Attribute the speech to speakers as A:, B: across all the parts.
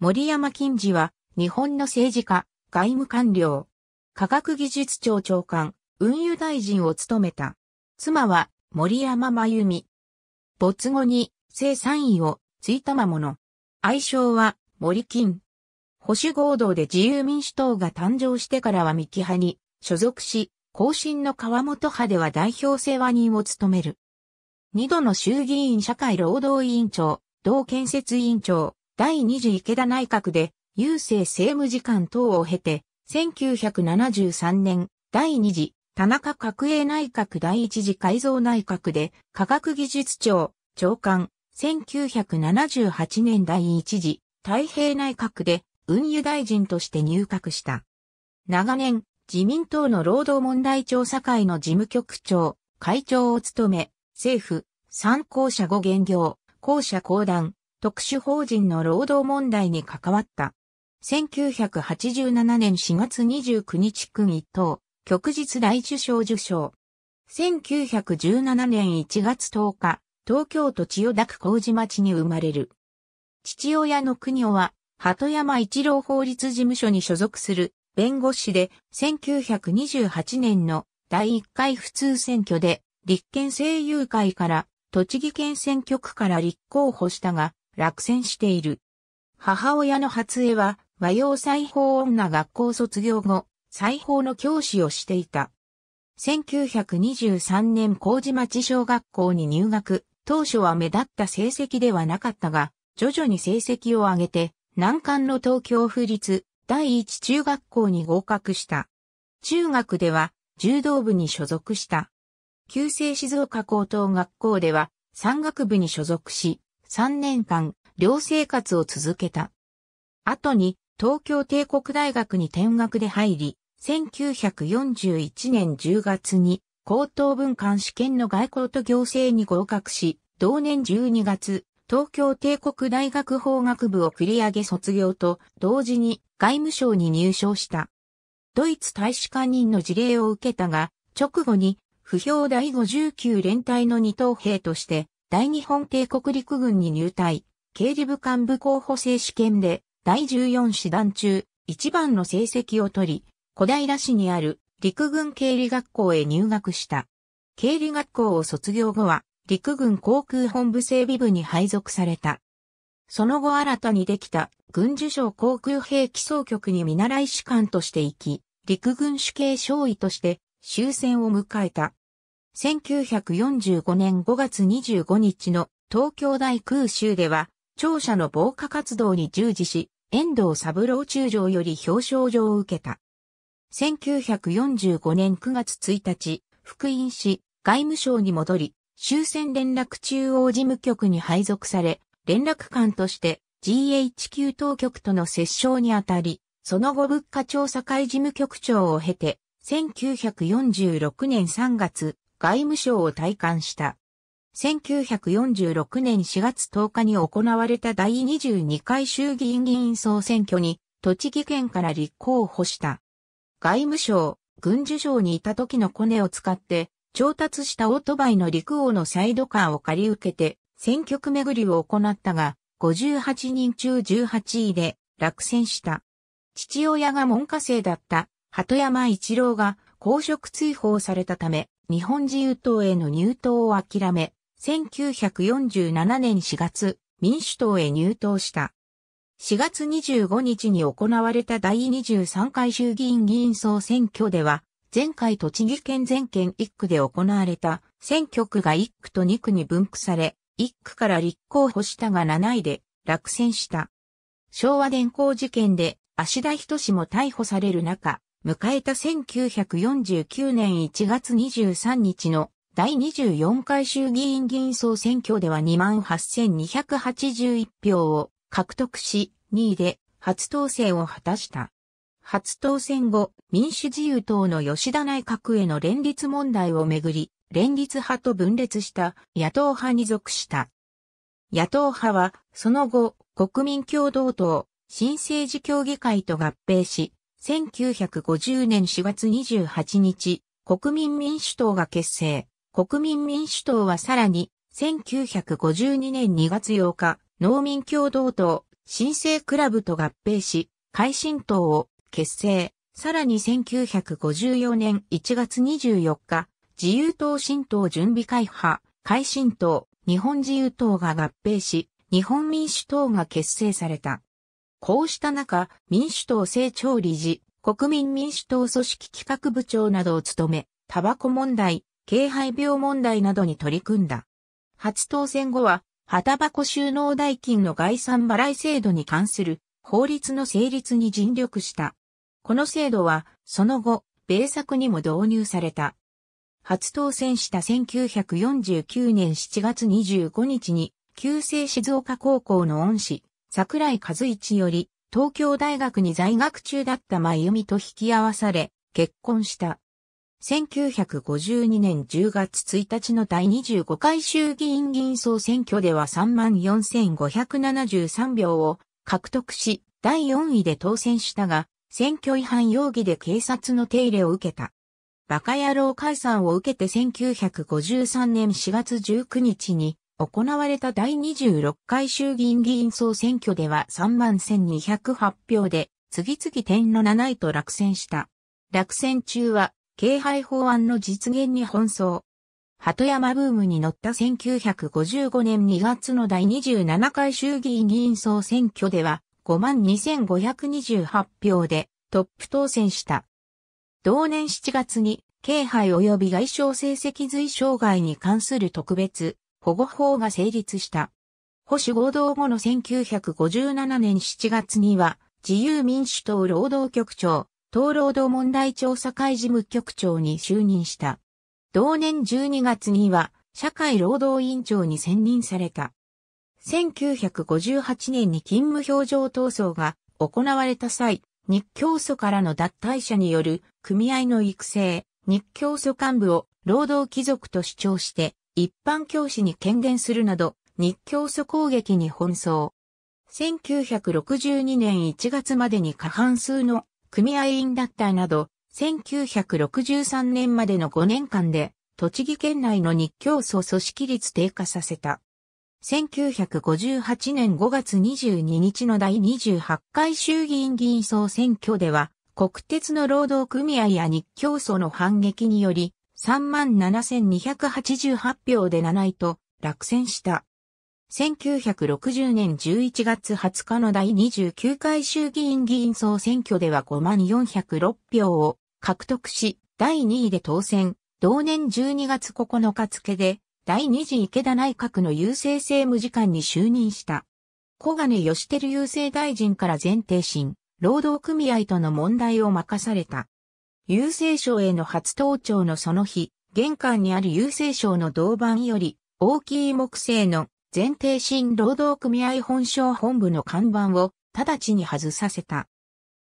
A: 森山金次は、日本の政治家、外務官僚、科学技術庁長官、運輸大臣を務めた。妻は、森山真由美。没後に、正三位を、ついたもの。愛称は、森金。保守合同で自由民主党が誕生してからは三木派に所属し、後進の川本派では代表世話人を務める。二度の衆議院社会労働委員長、同建設委員長、第二次池田内閣で、郵政政務次官等を経て、1973年、第二次、田中角栄内閣第一次改造内閣で、科学技術庁、長官、1978年第一次、太平内閣で、運輸大臣として入閣した。長年、自民党の労働問題調査会の事務局長、会長を務め、政府、参考者後現業、公社公団、特殊法人の労働問題に関わった。1987年4月29日区一等、旭日大首相受賞。1917年1月10日、東京都千代田区麹町に生まれる。父親の国夫は、鳩山一郎法律事務所に所属する弁護士で、1928年の第1回普通選挙で、立憲政友会から栃木県選挙区から立候補したが、落選している。母親の初江は和洋裁縫女学校卒業後、裁縫の教師をしていた。1923年麹町小学校に入学、当初は目立った成績ではなかったが、徐々に成績を上げて、難関の東京府立第一中学校に合格した。中学では柔道部に所属した。旧制静岡高等学校では山岳部に所属し、3年間、寮生活を続けた。後に、東京帝国大学に転学で入り、1941年10月に、高等文官試験の外交と行政に合格し、同年12月、東京帝国大学法学部を繰り上げ卒業と、同時に外務省に入省した。ドイツ大使館人の事例を受けたが、直後に、不評第59連隊の二等兵として、大日本帝国陸軍に入隊、経理部幹部候補生試験で、第14師団中、一番の成績を取り、小平市にある陸軍経理学校へ入学した。経理学校を卒業後は、陸軍航空本部整備部に配属された。その後新たにできた軍需省航空兵器総局に見習い士官として行き、陸軍主計少尉として終戦を迎えた。1945年5月25日の東京大空襲では、庁舎の防火活動に従事し、遠藤三郎中将より表彰状を受けた。1945年9月1日、福音し、外務省に戻り、終戦連絡中央事務局に配属され、連絡官として GHQ 当局との折衝にあたり、その後物価調査会事務局長を経て、1946年3月、外務省を退官した。1946年4月10日に行われた第22回衆議院議員総選挙に、栃木県から立候補した。外務省、軍需省にいた時のコネを使って、調達したオートバイの陸王のサイドカーを借り受けて、選挙区巡りを行ったが、58人中18位で落選した。父親が門下生だった鳩山一郎が公職追放されたため、日本自由党への入党を諦め、1947年4月、民主党へ入党した。4月25日に行われた第23回衆議院議員総選挙では、前回栃木県全県1区で行われた選挙区が1区と2区に分布され、1区から立候補したが7位で落選した。昭和電工事件で足田人氏も逮捕される中、迎えた1949年1月23日の第24回衆議院議員総選挙では28,281票を獲得し、2位で初当選を果たした。初当選後、民主自由党の吉田内閣への連立問題をめぐり、連立派と分裂した野党派に属した。野党派は、その後、国民共同党、新政治協議会と合併し、1950年4月28日、国民民主党が結成。国民民主党はさらに、1952年2月8日、農民共同党、新生クラブと合併し、改新党を結成。さらに1954年1月24日、自由党新党準備会派、改新党、日本自由党が合併し、日本民主党が結成された。こうした中、民主党政調理事、国民民主党組織企画部長などを務め、タバコ問題、軽廃病問題などに取り組んだ。初当選後は、葉タバコ収納代金の概算払い制度に関する法律の成立に尽力した。この制度は、その後、米作にも導入された。初当選した1949年7月25日に、旧制静岡高校の恩師、桜井和一より、東京大学に在学中だった真由美と引き合わされ、結婚した。1952年10月1日の第25回衆議院議員総選挙では34,573票を獲得し、第4位で当選したが、選挙違反容疑で警察の手入れを受けた。バカ野郎解散を受けて1953年4月19日に行われた第26回衆議院議員総選挙では31,208票で、次々点の7位と落選した。落選中は、軽配法案の実現に奔走。鳩山ブームに乗った1955年2月の第27回衆議院議員総選挙では、52,528票で、トップ当選した。同年7月に、軽杯及び外傷成績随障害に関する特別保護法が成立した。保守合同後の1957年7月には、自由民主党労働局長、党労働問題調査会事務局長に就任した。同年12月には、社会労働委員長に選任された。1958年に勤務表情闘争が行われた際、日教組からの脱退者による組合の育成、日教組幹部を労働貴族と主張して一般教師に権限するなど、日教祖攻撃に奔走。1962年1月までに過半数の組合員だったなど、1963年までの5年間で、栃木県内の日教祖組織率低下させた。1958年5月22日の第28回衆議院議員総選挙では、国鉄の労働組合や日教組の反撃により、37,288票で7位と落選した。1960年11月20日の第29回衆議院議員総選挙では5406票を獲得し、第2位で当選。同年12月9日付で、第二次池田内閣の郵政政務次官に就任した。小金義輝郵政大臣から前提審、労働組合との問題を任された。郵政省への初登庁のその日、玄関にある郵政省の銅板より、大きい木製の前提新労働組合本省本部の看板を直ちに外させた。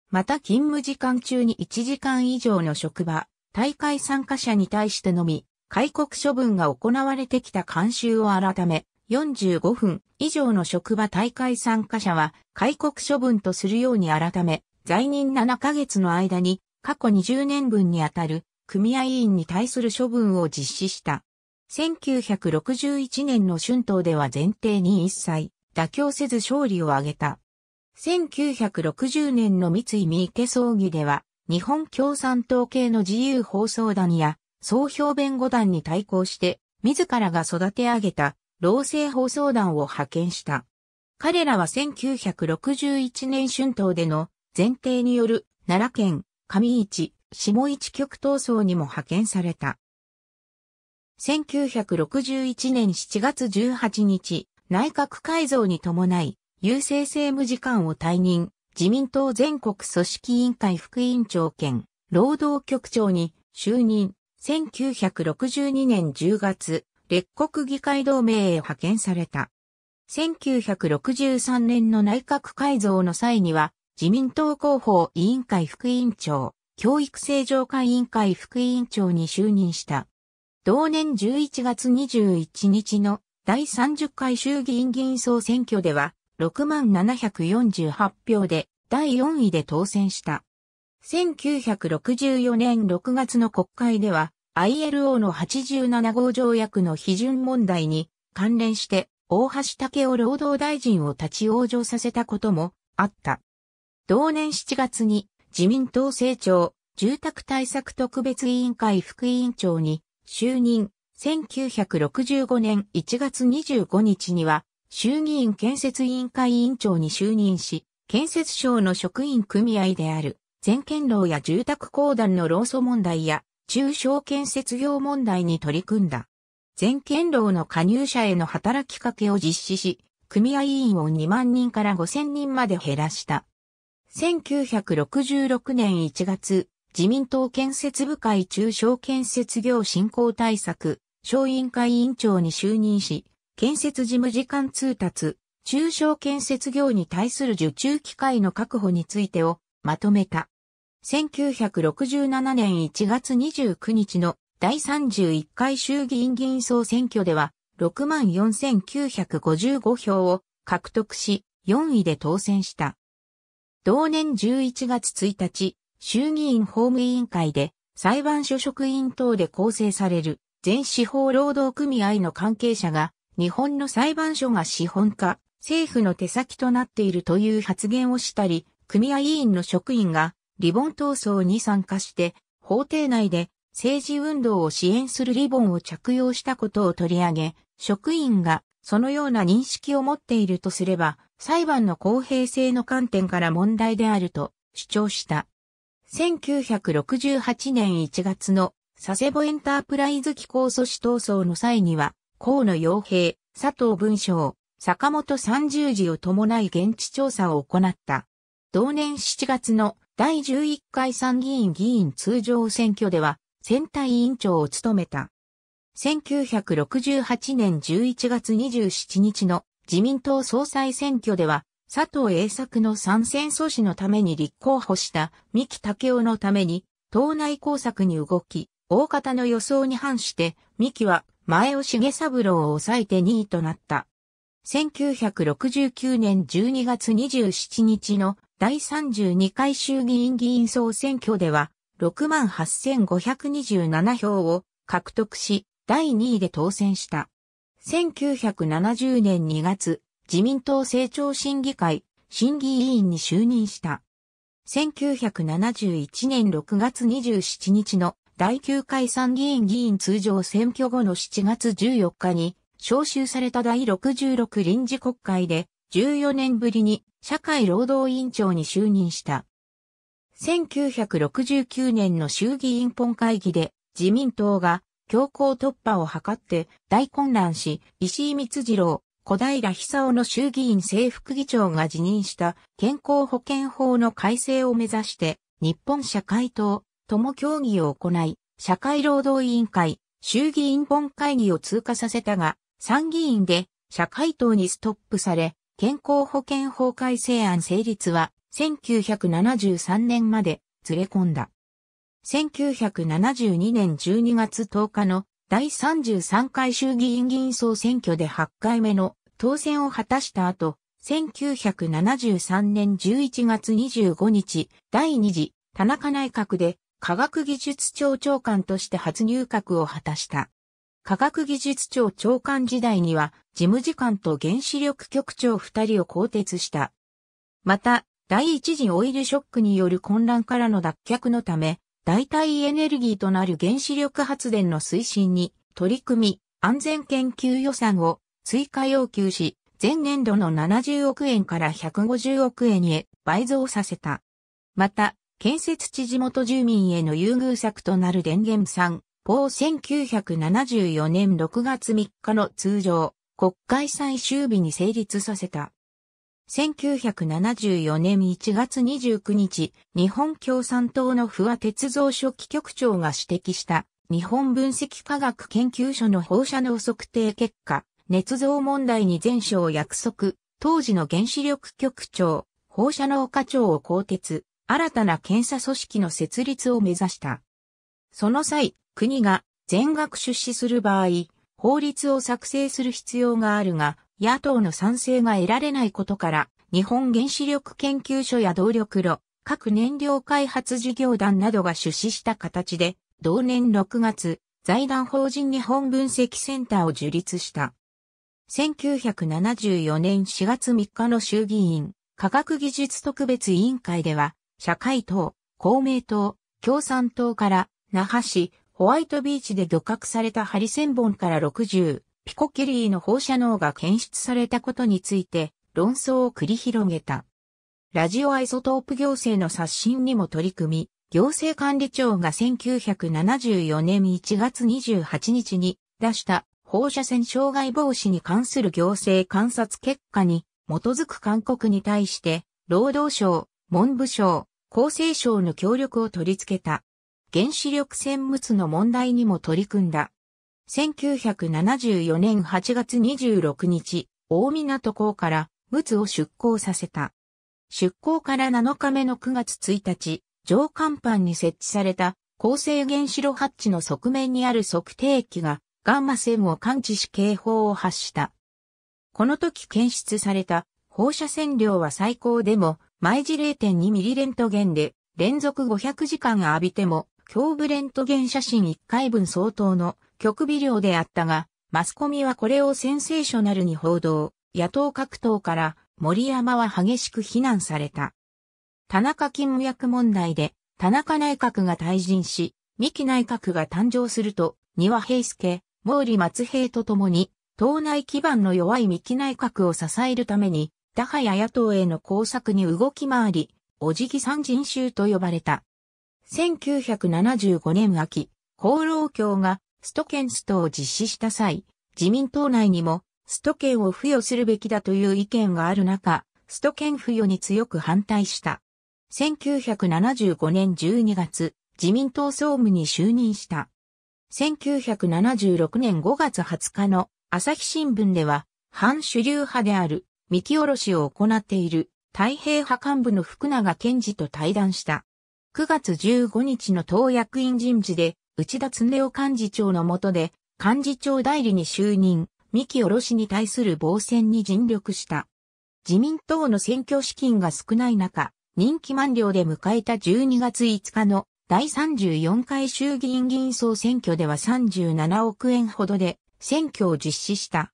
A: また勤務時間中に1時間以上の職場、大会参加者に対してのみ、戒告処分が行われてきた慣習を改め、45分以上の職場大会参加者は戒告処分とするように改め、在任7ヶ月の間に過去20年分にあたる組合員に対する処分を実施した。1961年の春闘では前提に一切妥協せず勝利を挙げた。1960年の三井三池葬儀では、日本共産党系の自由放送団や総評弁護団に対抗して、自らが育て上げた老生放送団を派遣した。彼らは1961年春闘での前提による奈良県上市、下市局闘争にも派遣された。1961年7月18日、内閣改造に伴い、郵政政務次官を退任、自民党全国組織委員会副委員長兼、労働局長に就任、1962年10月、列国議会同盟へ派遣された。1963年の内閣改造の際には、自民党広報委員会副委員長、教育正常化委員会副委員長に就任した。同年11月21日の第30回衆議院議員総選挙では、6748票で第4位で当選した。1964年6月の国会では、ILO の87号条約の批准問題に関連して、大橋武雄労働大臣を立ち往生させたこともあった。同年7月に自民党政調住宅対策特別委員会副委員長に就任。1965年1月25日には衆議院建設委員会委員長に就任し、建設省の職員組合である全県労や住宅公団の労組問題や中小建設業問題に取り組んだ。全県労の加入者への働きかけを実施し、組合員を2万人から5000人まで減らした。1966年1月、自民党建設部会中小建設業振興対策、小委員会委員長に就任し、建設事務次官通達、中小建設業に対する受注機会の確保についてをまとめた。1967年1月29日の第31回衆議院議員総選挙では64,955票を獲得し4位で当選した。同年11月1日、衆議院法務委員会で裁判所職員等で構成される全司法労働組合の関係者が日本の裁判所が資本化、政府の手先となっているという発言をしたり、組合委員の職員がリボン闘争に参加して法廷内で政治運動を支援するリボンを着用したことを取り上げ、職員がそのような認識を持っているとすれば、裁判の公平性の観点から問題であると主張した。1968年1月の佐世保エンタープライズ機構阻止闘争の際には、河野洋平、佐藤文章、坂本三十字を伴い現地調査を行った。同年7月の第11回参議院議員通常選挙では、選対委員長を務めた。1968年11月27日の自民党総裁選挙では、佐藤栄作の参戦阻止のために立候補した三木武夫のために、党内工作に動き、大方の予想に反して、三木は前尾重三郎を抑えて2位となった。1969年12月27日の第32回衆議院議員総選挙では、68,527票を獲得し、第2位で当選した。1970年2月、自民党政調審議会、審議委員に就任した。1971年6月27日の第9回参議院議員通常選挙後の7月14日に召集された第66臨時国会で14年ぶりに社会労働委員長に就任した。1969年の衆議院本会議で自民党が強行突破を図って大混乱し、石井光次郎、小平久夫の衆議院政府議長が辞任した健康保険法の改正を目指して、日本社会党とも協議を行い、社会労働委員会、衆議院本会議を通過させたが、参議院で社会党にストップされ、健康保険法改正案成立は1973年までずれ込んだ。1972年12月10日の第33回衆議院議員総選挙で8回目の当選を果たした後、1973年11月25日、第2次田中内閣で科学技術庁長官として初入閣を果たした。科学技術庁長官時代には事務次官と原子力局長2人を更迭した。また、第一次オイルショックによる混乱からの脱却のため、代替エネルギーとなる原子力発電の推進に取り組み、安全研究予算を追加要求し、前年度の70億円から150億円へ倍増させた。また、建設地地元住民への優遇策となる電源産、法1974年6月3日の通常、国会最終日に成立させた。1974年1月29日、日本共産党の不破鉄造書記局長が指摘した日本分析科学研究所の放射能測定結果、捏造問題に全書を約束、当時の原子力局長、放射能課長を更迭、新たな検査組織の設立を目指した。その際、国が全額出資する場合、法律を作成する必要があるが、野党の賛成が得られないことから、日本原子力研究所や動力炉、各燃料開発事業団などが出資した形で、同年6月、財団法人日本分析センターを樹立した。1974年4月3日の衆議院、科学技術特別委員会では、社会党、公明党、共産党から、那覇市、ホワイトビーチで漁獲されたハリセンボンから60、ピコケリーの放射能が検出されたことについて論争を繰り広げた。ラジオアイソトープ行政の刷新にも取り組み、行政管理庁が1974年1月28日に出した放射線障害防止に関する行政観察結果に基づく勧告に対して、労働省、文部省、厚生省の協力を取り付けた。原子力潜物の問題にも取り組んだ。1974年8月26日、大港港から陸奥を出港させた。出港から7日目の9月1日、上甲板に設置された高性原子炉ハッチの側面にある測定器がガンマ線を感知し警報を発した。この時検出された放射線量は最高でも毎時0.2ミリレントゲンで連続500時間浴びても胸部レントゲン写真1回分相当の極微量であったが、マスコミはこれをセンセーショナルに報道、野党各党から森山は激しく非難された。田中勤務役問題で、田中内閣が退陣し、三木内閣が誕生すると、丹羽平介、毛利松平と共に、党内基盤の弱い三木内閣を支えるために、田破や野党への工作に動き回り、おじぎ三人衆と呼ばれた。1975年秋、厚労協がスト権ストを実施した際、自民党内にもスト権を付与するべきだという意見がある中、スト権付与に強く反対した。1975年12月、自民党総務に就任した。1976年5月20日の朝日新聞では、反主流派である、三木ろしを行っている、太平派幹部の福永健治と対談した。9月15日の党役員人事で、内田恒夫幹事長の下で、幹事長代理に就任、三木卸しに対する防戦に尽力した。自民党の選挙資金が少ない中、任期満了で迎えた12月5日の第34回衆議院議員総選挙では37億円ほどで選挙を実施した。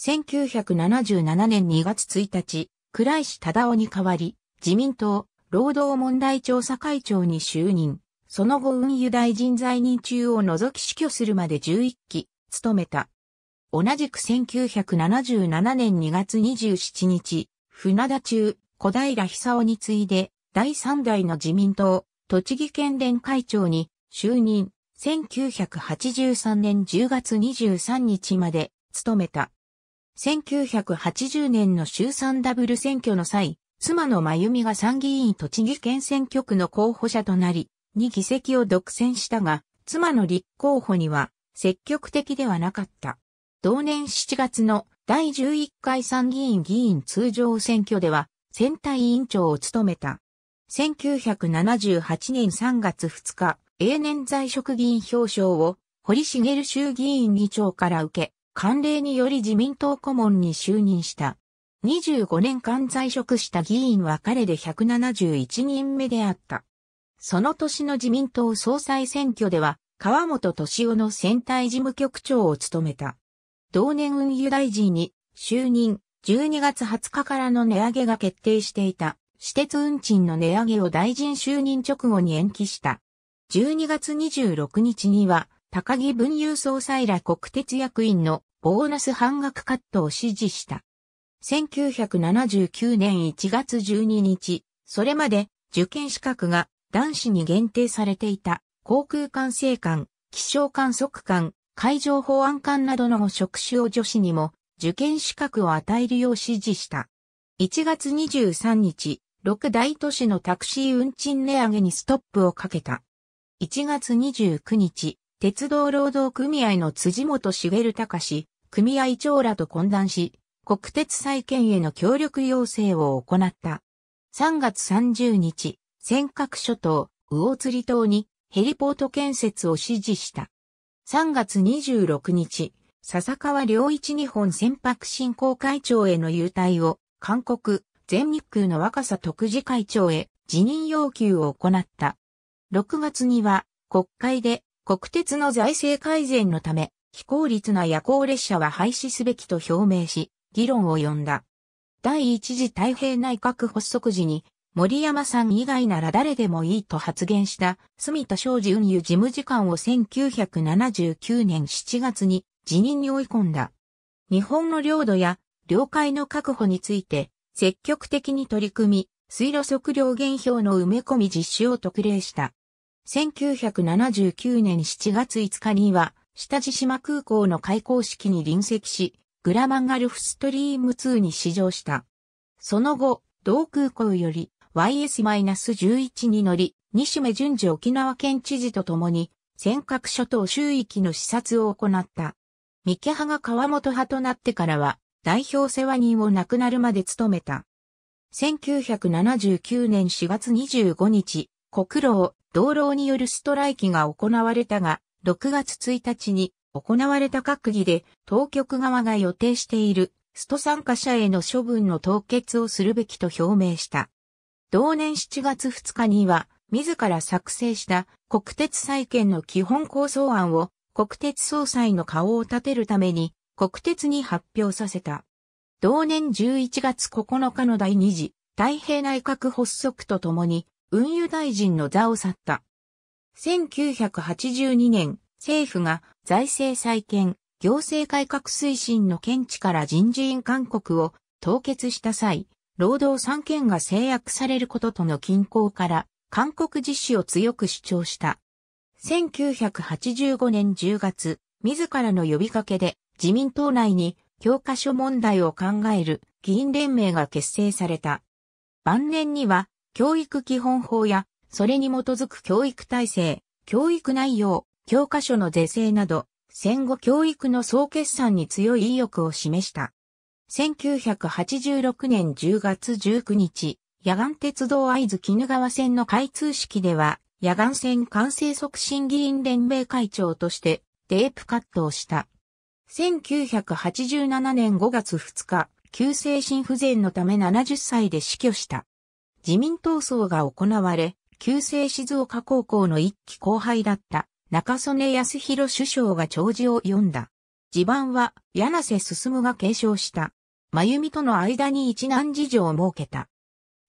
A: 1977年2月1日、倉石忠夫に代わり、自民党労働問題調査会長に就任。その後運輸大臣在任中を除き死去するまで11期、務めた。同じく1977年2月27日、船田中、小平久夫に次いで、第3代の自民党、栃木県連会長に就任、1983年10月23日まで務めた。1980年の衆参ダブル選挙の際、妻の真由美が参議院栃木県選挙区の候補者となり、に議席を独占したが、妻の立候補には積極的ではなかった。同年7月の第11回参議院議員通常選挙では選対委員長を務めた。1978年3月2日、永年在職議員表彰を堀茂衆議院議長から受け、慣例により自民党顧問に就任した。25年間在職した議員は彼で171人目であった。その年の自民党総裁選挙では、川本敏夫の選対事務局長を務めた。同年運輸大臣に就任、12月20日からの値上げが決定していた、私鉄運賃の値上げを大臣就任直後に延期した。12月26日には、高木文雄総裁ら国鉄役員のボーナス半額カットを指示した。1979年1月12日、それまで受験資格が男子に限定されていた航空管制官、気象観測官、海上保安官などの職種を女子にも受験資格を与えるよう指示した。1月23日、6大都市のタクシー運賃値上げにストップをかけた。1月29日、鉄道労働組合の辻元茂隆組合長らと懇談し、国鉄再建への協力要請を行った。3月30日、尖閣諸島、魚釣島にヘリポート建設を指示した。3月26日、笹川良一日本船舶振興会長への優待を、韓国、全日空の若狭特事会長へ辞任要求を行った。6月には、国会で国鉄の財政改善のため、非効率な夜行列車は廃止すべきと表明し、議論を呼んだ。第一次太平内閣発足時に森山さん以外なら誰でもいいと発言した、住田正司運輸事務次官を1979年7月に辞任に追い込んだ。日本の領土や領海の確保について積極的に取り組み、水路測量原表の埋め込み実施を特例した。1979年7月5日には、下地島空港の開港式に臨席し、グラマンガルフストリーム2に試乗した。その後、同空港より YS-11 に乗り、西目順次沖縄県知事と共に、尖閣諸島周域の視察を行った。三木派が川本派となってからは、代表世話人を亡くなるまで務めた。1979年4月25日、国労、道労によるストライキが行われたが、6月1日に行われた閣議で、当局側が予定しているスト参加者への処分の凍結をするべきと表明した。同年7月2日には、自ら作成した国鉄再建の基本構想案を国鉄総裁の顔を立てるために国鉄に発表させた。同年11月9日の第2次太平内閣発足とともに運輸大臣の座を去った。1982年、政府が財政再建、行政改革推進の見地から人事院勧告を凍結した際、労働三権が制約されることとの均衡から、韓国実施を強く主張した。1985年10月、自らの呼びかけで自民党内に教科書問題を考える議員連盟が結成された。晩年には教育基本法やそれに基づく教育体制、教育内容、教科書の是正など戦後教育の総決算に強い意欲を示した。1986年10月19日、野岸鉄道会津絹川線の開通式では、野岸線完成促進議員連盟会長として、デープカットをした。1987年5月2日、急性心不全のため70歳で死去した。自民党争が行われ、旧性静岡高校の一期後輩だった中曽根康弘首相が弔辞を読んだ。地盤は柳瀬進が継承した。真由美との間に一男事情を設けた。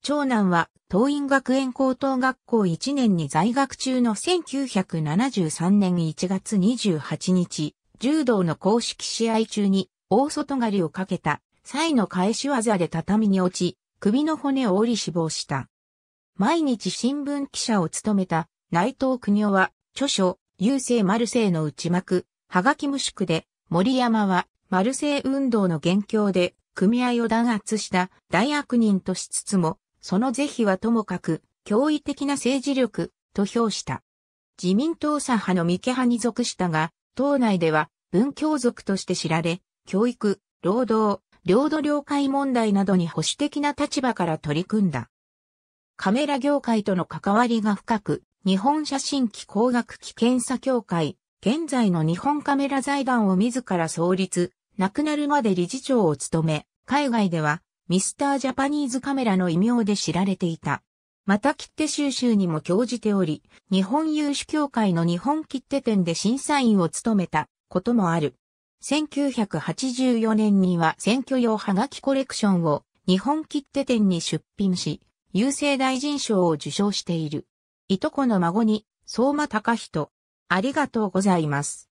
A: 長男は東院学園高等学校1年に在学中の1973年1月28日、柔道の公式試合中に大外刈りをかけた際の返し技で畳に落ち、首の骨を折り死亡した。毎日新聞記者を務めた内藤国夫は著書、郵政マルセイの内幕、はがき無宿で森山は、マルセイ運動の元凶で、組合を弾圧した大悪人としつつも、その是非はともかく、驚異的な政治力、と評した。自民党左派の三毛派に属したが、党内では文教族として知られ、教育、労働、領土領海問題などに保守的な立場から取り組んだ。カメラ業界との関わりが深く、日本写真機工学機検査協会、現在の日本カメラ財団を自ら創立、亡くなるまで理事長を務め、海外ではミスタージャパニーズカメラの異名で知られていた。また切手収集にも興じており、日本有志協会の日本切手店で審査員を務めたこともある。1984年には選挙用ハガキコレクションを日本切手店に出品し、郵政大臣賞を受賞している。いとこの孫に、相馬隆人、ありがとうございます。